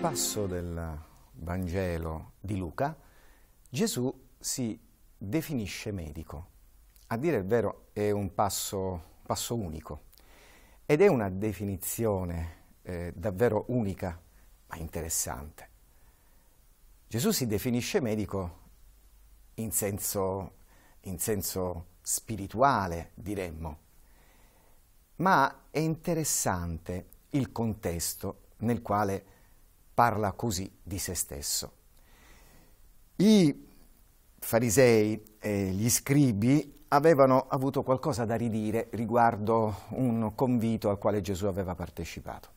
passo del Vangelo di Luca, Gesù si definisce medico. A dire il vero è un passo, passo unico ed è una definizione eh, davvero unica ma interessante. Gesù si definisce medico in senso, in senso spirituale, diremmo, ma è interessante il contesto nel quale parla così di se stesso. I farisei e gli scribi avevano avuto qualcosa da ridire riguardo un convito al quale Gesù aveva partecipato.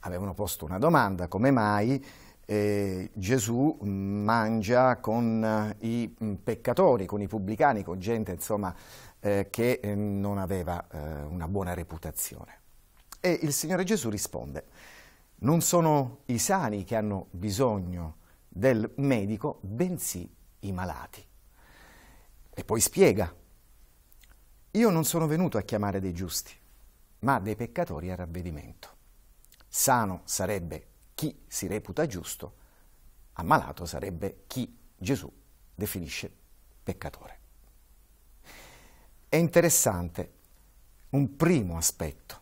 Avevano posto una domanda, come mai eh, Gesù mangia con i peccatori, con i pubblicani, con gente insomma, eh, che eh, non aveva eh, una buona reputazione. E il Signore Gesù risponde, non sono i sani che hanno bisogno del medico, bensì i malati. E poi spiega, io non sono venuto a chiamare dei giusti, ma dei peccatori a ravvedimento. Sano sarebbe chi si reputa giusto, ammalato sarebbe chi Gesù definisce peccatore. È interessante un primo aspetto.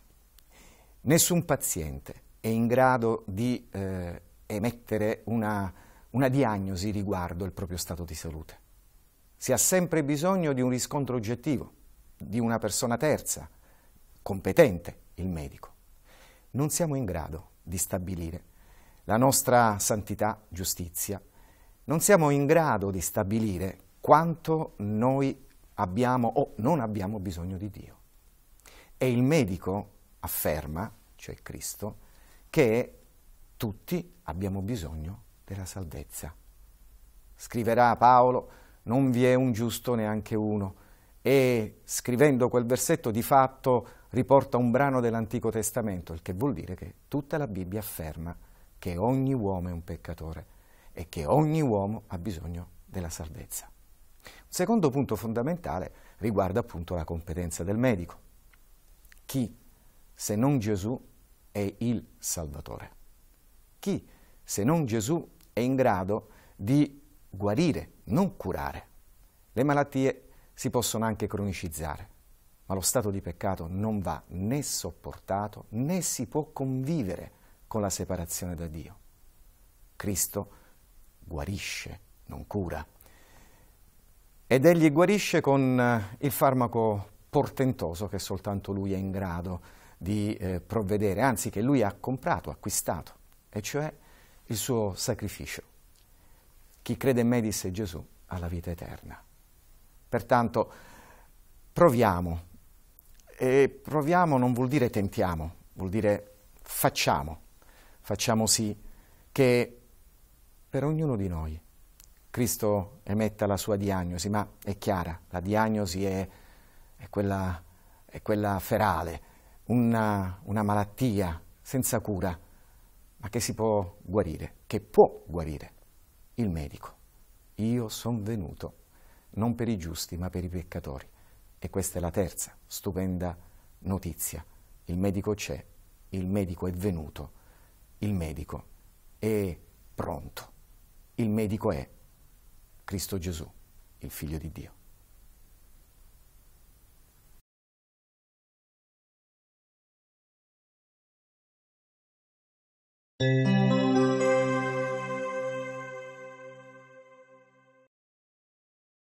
Nessun paziente è in grado di eh, emettere una, una diagnosi riguardo il proprio stato di salute. Si ha sempre bisogno di un riscontro oggettivo, di una persona terza, competente, il medico. Non siamo in grado di stabilire la nostra santità, giustizia, non siamo in grado di stabilire quanto noi abbiamo o non abbiamo bisogno di Dio. E il medico afferma, cioè Cristo, che tutti abbiamo bisogno della salvezza. Scriverà Paolo, non vi è un giusto neanche uno, e scrivendo quel versetto di fatto riporta un brano dell'Antico Testamento, il che vuol dire che tutta la Bibbia afferma che ogni uomo è un peccatore e che ogni uomo ha bisogno della salvezza. Un secondo punto fondamentale riguarda appunto la competenza del medico. Chi, se non Gesù, è il Salvatore. Chi, se non Gesù, è in grado di guarire, non curare? Le malattie si possono anche cronicizzare, ma lo stato di peccato non va né sopportato né si può convivere con la separazione da Dio. Cristo guarisce, non cura. Ed egli guarisce con eh, il farmaco portentoso che soltanto lui è in grado di di eh, provvedere, anzi che lui ha comprato, acquistato, e cioè il suo sacrificio. Chi crede in me, disse Gesù, ha la vita eterna. Pertanto proviamo, e proviamo non vuol dire tentiamo, vuol dire facciamo, facciamo sì che per ognuno di noi Cristo emetta la sua diagnosi, ma è chiara, la diagnosi è, è, quella, è quella ferale, una, una malattia senza cura, ma che si può guarire, che può guarire il medico. Io sono venuto non per i giusti, ma per i peccatori. E questa è la terza stupenda notizia. Il medico c'è, il medico è venuto, il medico è pronto, il medico è Cristo Gesù, il Figlio di Dio. Thank you.